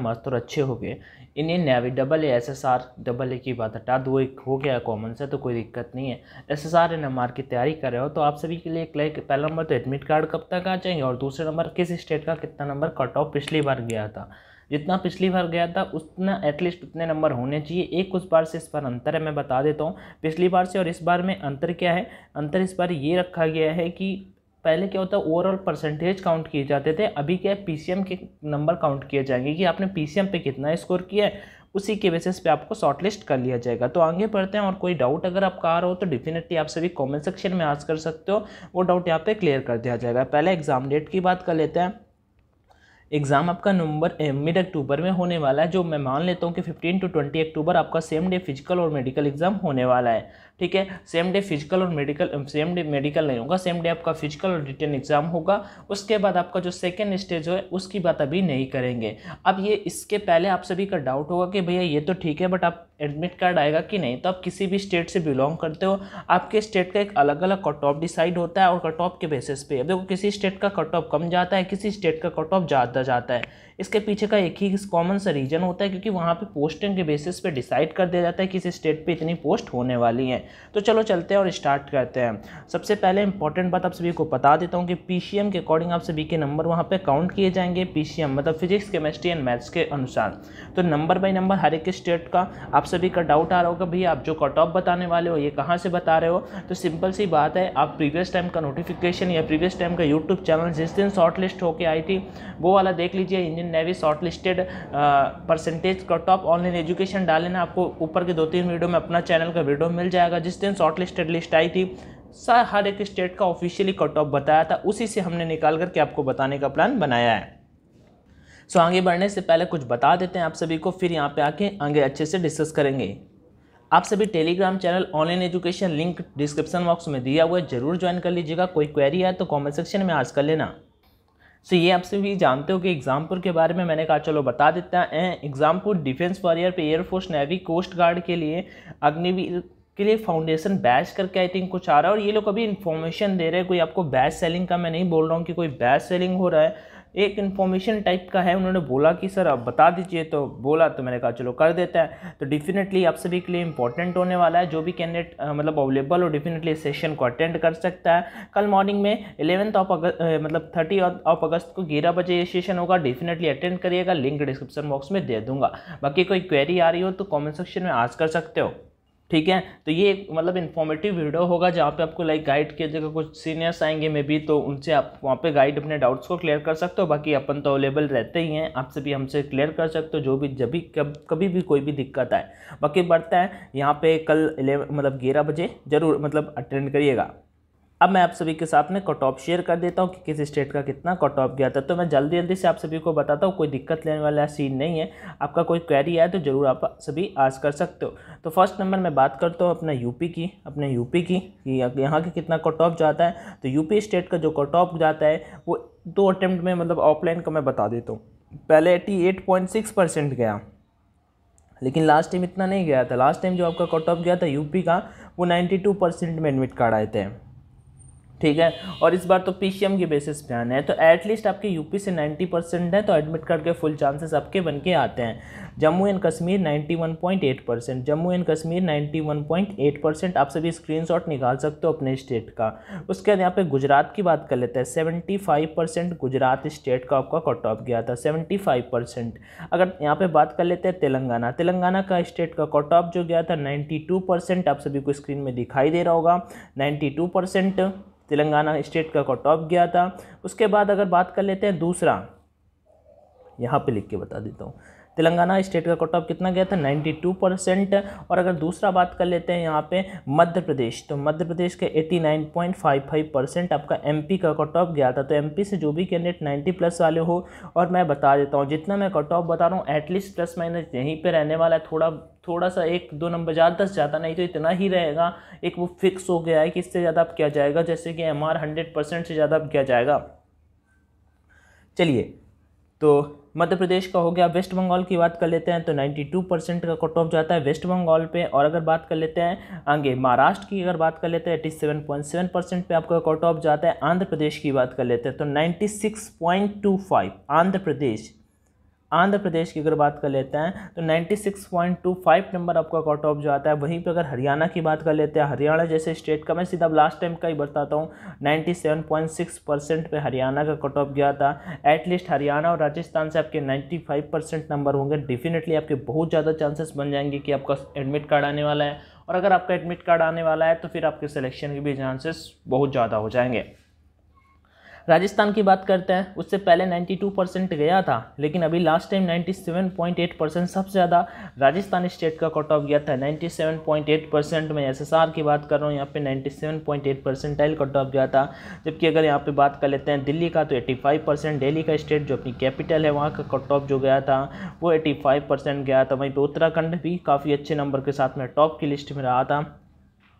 मस्त और अच्छे हो गए Indian Navy double A S S R double A की बात हटा दो एक हो गया कॉमन से तो कोई दिक्कत नहीं है S S R N M R की तैयारी कर रहे हो तो आप सभी के लिए लाइक पहला नंबर तो एडमिट कार्ड कब तक आ जाएंगे और दूसरे नंबर किस स्टेट का कितना नंबर कट ऑफ पिछली बार गया था जितना पिछली बार गया था उतना एटलीस्ट उतने नंबर होने चाहिए एक उस बार से इस बार अंतर है मैं बता देता हूँ पिछली बार से और इस बार में अंतर क्या है अंतर इस बार ये रखा गया है कि पहले क्या होता है ओवरऑल परसेंटेज काउंट किए जाते थे अभी क्या है पी के नंबर काउंट किए जाएंगे कि आपने पी पे कितना स्कोर किया है उसी के बेसिस पे आपको शॉर्टलिस्ट कर लिया जाएगा तो आगे बढ़ते हैं और कोई डाउट अगर आपका आ रहा हो तो डेफिनेटली आप सभी कमेंट सेक्शन में आज कर सकते हो वो डाउट यहाँ पे क्लियर कर दिया जाएगा पहले एग्जाम डेट की बात कर लेते हैं एग्ज़ाम आपका नवंबर मिड अक्टूबर में होने वाला है जो मैं मान लेता हूँ कि फिफ्टीन टू ट्वेंटी अक्टूबर आपका सेम डे फिजिकल और मेडिकल एग्ज़ाम होने वाला है ठीक है सेम डे फिजिकल और मेडिकल सेम डे मेडिकल नहीं होगा सेम डे आपका फिजिकल और रिटर्न एग्ज़ाम होगा उसके बाद आपका जो सेकेंड स्टेज हो उसकी बात अभी नहीं करेंगे अब ये इसके पहले आप सभी का डाउट होगा कि भैया ये तो ठीक है बट आप एडमिट कार्ड आएगा कि नहीं तो आप किसी भी स्टेट से बिलोंग करते हो आपके स्टेट का एक अलग अलग कट ऑफ डिसाइड होता है और कट ऑफ के बेसिस पे अब देखो किसी स्टेट का कट ऑफ कम जाता है किसी स्टेट का कट ऑफ ज़्यादा जाता है इसके पीछे का एक ही कॉमन सा रीजन होता है क्योंकि वहाँ पे पोस्टिंग के बेसिस पे डिसाइड कर दिया जाता है कि इस स्टेट पे इतनी पोस्ट होने वाली हैं तो चलो चलते हैं और स्टार्ट करते हैं सबसे पहले इंपॉर्टेंट बात आप सभी को बता देता हूँ कि पी के अकॉर्डिंग आप सभी के नंबर वहाँ पर काउंट किए जाएंगे पी मतलब फिजिक्स केमिस्ट्री एंड मैथ्स के अनुसार तो नंबर बाई नंबर हर एक स्टेट का आप सभी का डाउट आ रहा होगा भैया आप जो कट ऑफ बताने वाले हो ये कहाँ से बता रहे हो तो सिंपल सी बात है आप प्रीवियस टाइम का नोटिफिकेशन या प्रीवियस टाइम का यूट्यूब चैनल जिस दिन शॉर्ट लिस्ट होकर आई थी वो वाला देख लीजिए Indian Navy shortlisted percentage cut off online education डाले ना आपको ऊपर के दो तीन वीडियो में अपना चैनल का वीडियो मिल जाएगा जिस दिन शॉर्ट लिस्टेड लिस्ट आई थी हर एक स्टेट का ऑफिशियली कट ऑफ बताया था उसी से हमने निकाल करके आपको बताने का प्लान बनाया है सो आगे बढ़ने से पहले कुछ बता देते हैं आप सभी को फिर यहाँ पे आके आगे अच्छे से डिस्कस करेंगे आप सभी Telegram channel online education link description box में दिया हुआ है जरूर ज्वाइन कर लीजिएगा कोई क्वेरी है तो कमेंट सेक्शन में आज कर लेना सो ये आपसे भी जानते हो कि एग्जामपुर के बारे में मैंने कहा चलो बता देते हैं एग्जामपुर डिफेंस वॉरियर पे एयरफोर्स नेवी कोस्ट गार्ड के लिए अग्निवीर के लिए फाउंडेशन बैच करके आई थिंक कुछ आ रहा है और ये लोग अभी इन्फॉर्मेशन दे रहे हैं कोई आपको बैच सेलिंग का मैं नहीं बोल रहा हूँ कि कोई बैच सेलिंग हो रहा है एक इन्फॉर्मेशन टाइप का है उन्होंने बोला कि सर आप बता दीजिए तो बोला तो मैंने कहा चलो कर देता है तो डेफिनेटली आप सभी के लिए इंपॉर्टेंट होने वाला है जो भी कैंडिडेट मतलब अवेलेबल हो डेफिनेटली सेशन को अटेंड कर सकता है कल मॉर्निंग में इलेवंथ ऑफ अगस्त मतलब थर्टी ऑफ अगस्त को ग्यारह बजे ये सेशन होगा डेफिनेटली अटेंड करिएगा लिंक डिस्क्रिप्शन बॉक्स में दे दूंगा बाकी कोई क्वेरी आ रही हो तो कॉमेंट सेक्शन में आज कर सकते हो ठीक है तो ये एक मतलब इन्फॉर्मेटिव वीडियो होगा जहाँ पे आपको लाइक गाइड किया जाएगा कुछ सीनियर्स आएंगे मे बी तो उनसे आप वहाँ पे गाइड अपने डाउट्स को क्लियर कर सकते हो बाकी अपन तो अवेलेबल रहते ही हैं आपसे भी हमसे क्लियर कर सकते हो जो भी जब भी कब कभी भी कोई भी दिक्कत आए बाकी बढ़ता है यहाँ पर कल मतलब ग्यारह बजे ज़रूर मतलब अटेंड करिएगा अब मैं आप सभी के साथ में कट ऑफ शेयर कर देता हूँ कि किस स्टेट का कितना कट ऑफ गया था तो मैं जल्दी जल्दी से आप सभी को बताता हूँ कोई दिक्कत लेने वाला सीन नहीं है आपका कोई क्वेरी आए तो ज़रूर आप सभी आज कर सकते हो तो फर्स्ट नंबर मैं बात करता हूँ अपना यूपी की अपने यूपी की कि यहाँ के कितना कट ऑफ जाता है तो यूपी स्टेट का जो कट ऑफ जाता है वो दो अटैम्प्ट में मतलब ऑफलाइन का मैं बता देता हूँ पहले eighty eight point six percent गया लेकिन लास्ट टाइम इतना नहीं गया था लास्ट टाइम जो आपका कट ऑफ गया था यूपी का वो नाइन्टी टू परसेंट में एडमिट कार्ड आए थे ठीक है और इस बार तो पीसीएम के बेसिस पे आना है तो एटलीस्ट आपके यूपी से 90 परसेंट है तो एडमिट कार्ड के फुल चांसेस आपके बन के आते हैं Jammu and Kashmir 91.8 percent Jammu and Kashmir 91.8 percent आप सभी स्क्रीनशॉट निकाल सकते हो अपने स्टेट का उसके बाद यहाँ पे गुजरात की बात कर लेते हैं seventy five percent Gujarat state का आपका कट ऑफ गया था सेवेंटी फाइव परसेंट अगर यहाँ पर बात कर लेते हैं तेलंगाना तेलंगाना का स्टेट का कट ऑफ जो गया था नाइन्टी टू परसेंट आप सभी को स्क्रीन में दिखाई दे रहा होगा ninety two percent Telangana state का टॉप गया था उसके बाद अगर बात कर लेते हैं दूसरा यहाँ पे लिख के बता देता हूँ तेलंगाना स्टेट का कट ऑफ कितना गया था 92 परसेंट और अगर दूसरा बात कर लेते हैं यहाँ पे मध्य प्रदेश तो मध्य प्रदेश का 89.55 परसेंट आपका एमपी का कट ऑफ गया था तो एमपी से जो भी कैंडिडेट 90 प्लस वाले हो और मैं बता देता हूँ जितना मैं कट ऑफ बता रहा हूँ एटलीस्ट प्लस माइनस यहीं पर रहने वाला है थोड़ा थोड़ा सा एक दो नंबर ज़्यादा दस ज़्यादा नहीं तो इतना ही रहेगा एक वो फिक्स हो गया है कि इससे ज़्यादा आप क्या जाएगा जैसे कि एम आर हंड्रेड परसेंट से ज़्यादा आप क्या जाएगा चलिए तो मध्य प्रदेश का हो गया वेस्ट बंगाल की बात कर लेते हैं तो 92 परसेंट का कट ऑफ जाता है वेस्ट बंगाल पे और अगर बात कर लेते हैं आगे महाराष्ट्र की अगर बात कर लेते हैं eighty seven point seven percent पर आपका कट ऑफ जाता है आंध्र प्रदेश की बात कर लेते हैं तो ninety six point two five Andhra Pradesh Andhra Pradesh की अगर बात कर लेते हैं तो 96.25 नंबर आपका कट ऑफ जो आता है वहीं पर अगर हरियाणा की बात कर लेते हैं हरियाणा जैसे स्टेट का मैं सीधा लास्ट टाइम का ही बताता हूँ 97.6 परसेंट पर हरियाणा का कट ऑफ गया था एटलीस्ट हरियाणा और राजस्थान से आपके 95 परसेंट नंबर होंगे डेफिनेटली आपके बहुत ज़्यादा चांसेस बन जाएंगे कि आपका एडमिट कार्ड आने वाला है और अगर आपका एडमिट कार्ड आने वाला है तो फिर आपके सिलेक्शन के भी चांसेस बहुत ज़्यादा हो जाएंगे राजस्थान की बात करते हैं उससे पहले 92 परसेंट गया था लेकिन अभी लास्ट टाइम 97.8 परसेंट सबसे ज़्यादा राजस्थान स्टेट का कट ऑफ गया था 97.8 परसेंट में एस की बात कर रहा हूँ यहाँ पे 97.8 परसेंटाइल कट ऑफ गया था जबकि अगर यहाँ पे बात कर लेते हैं दिल्ली का तो 85 परसेंट डेली का स्टेट जो अपनी कैपिटल है वहाँ का कट ऑफ जो गया था वो 85 परसेंट गया था वहीं पर उत्तराखंड भी काफ़ी अच्छे नंबर के साथ में टॉप की लिस्ट में रहा था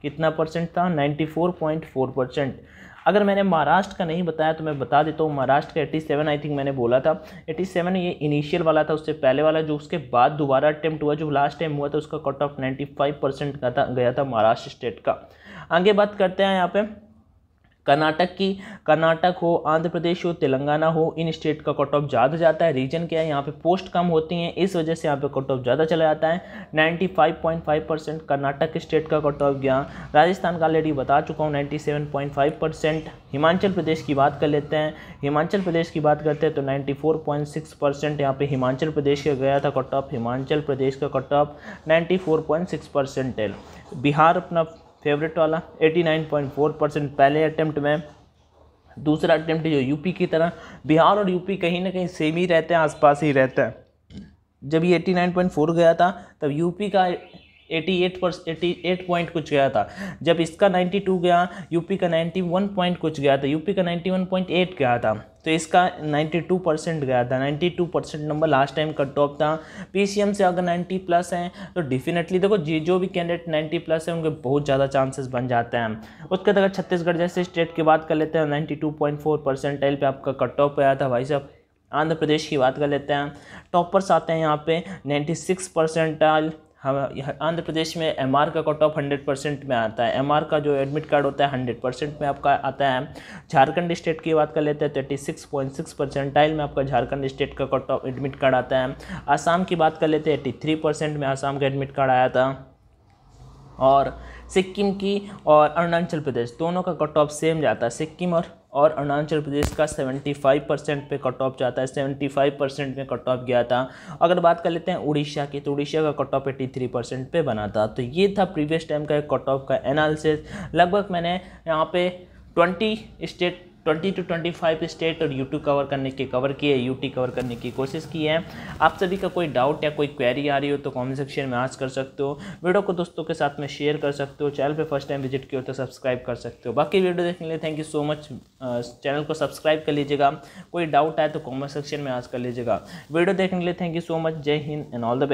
कितना परसेंट था नाइन्टी परसेंट अगर मैंने महाराष्ट्र का नहीं बताया तो मैं बता देता हूँ महाराष्ट्र का एट्टी सेवन आई थिंक मैंने बोला था एट्टी सेवन ये इनिशियल वाला था उससे पहले वाला जो उसके बाद दोबारा अटैम्प्ट हुआ जो लास्ट टाइम हुआ था उसका cut off ninety five percent का था गया था महाराष्ट्र स्टेट का आगे बात करते हैं यहाँ पर कर्नाटक की कर्नाटक हो आंध्र प्रदेश हो तेलंगाना हो इन स्टेट का कट ऑफ ज़्यादा जाता है रीजन क्या है यहाँ पे पोस्ट कम होती हैं इस वजह से यहाँ पे कट ऑफ ज़्यादा चला जाता है 95.5 परसेंट कर्नाटक स्टेट का कट ऑफ गया राजस्थान का ऑलरेडी बता चुका हूँ 97.5 परसेंट हिमाचल प्रदेश की बात कर लेते हैं हिमाचल प्रदेश की बात करते हैं तो नाइन्टी परसेंट यहाँ पर हिमाचल प्रदेश का गया था कट ऑफ हिमाचल प्रदेश का cut off ninety percentage Bihar अपना फेवरेट वाला 89.4 परसेंट पहले अटैम्प्ट में दूसरा अटैम्प्ट जो यूपी की तरह बिहार और यूपी कहीं ना कहीं सेम ही रहते हैं आसपास ही रहते हैं जब ये 89.4 गया था तब यूपी का एटी एट पर एटी एट पॉइंट कुछ गया था जब इसका नाइन्टी टू गया यूपी का नाइन्टी वन पॉइंट कुछ गया था यूपी का नाइन्टी वन पॉइंट एट गया था तो इसका 92 परसेंट गया था 92 परसेंट नंबर लास्ट टाइम का टॉप था पीसीएम से अगर 90 प्लस हैं तो डेफिनेटली देखो जी जो भी कैंडिडेट 90 प्लस है उनके बहुत ज़्यादा चांसेस बन जाते हैं उसके बाद अगर छत्तीसगढ़ जैसे स्टेट की बात कर लेते हैं परसेंट परसेंटाइल पर आपका कट ऑफ आया था भाई साहब आंध्र प्रदेश की बात कर लेते हैं टॉपर्स आते हैं यहाँ पे 96 परसेंटाइल हम आंध्र प्रदेश में एम आर का कट ऑफ हंड्रेड परसेंट में आता है एम आर का जो एडमिट कार्ड होता है हंड्रेड परसेंट में आपका आता है झारखंड स्टेट की बात कर लेते हैं thirty six point six percentile में आपका झारखंड स्टेट का कट ऑफ एडमिट कार्ड आता है आसाम की बात कर लेते हैं एट्टी थ्री परसेंट में आसाम का एडमिट कार्ड आया था और सिक्किम की और अरुणाचल प्रदेश दोनों का कट ऑफ सेम जाता है सिक्किम और और अरुणाचल प्रदेश का 75 परसेंट पे कट ऑफ जाता है 75 परसेंट में कट ऑफ गया था अगर बात कर लेते हैं उड़ीसा की तो उड़ीसा का cut off eighty three percent पर बना था तो ये था प्रीवियस टाइम का कट ऑफ का एनालिसिस लगभग मैंने यहाँ पे twenty state twenty two twenty five state और यूटी कवर करने की कवर की है यूटी कवर करने की कोशिश की है आप सभी का कोई डाउट या कोई क्वेरी आ रही हो तो कमेंट सेक्शन में आज कर सकते हो वीडियो को दोस्तों के साथ में शेयर कर सकते हो चैनल पे फर्स्ट टाइम विजिट किया हो तो सब्सक्राइब कर सकते हो बाकी वीडियो देखने के लिए thank you so much channel को सब्सक्राइब कर लीजिएगा कोई डाउट आए तो कॉमेंट सेक्शन में आज कर लीजिएगा वीडियो देखने के लिए थैंक यू सो मच जय हिंद एंड ऑल द बेस्ट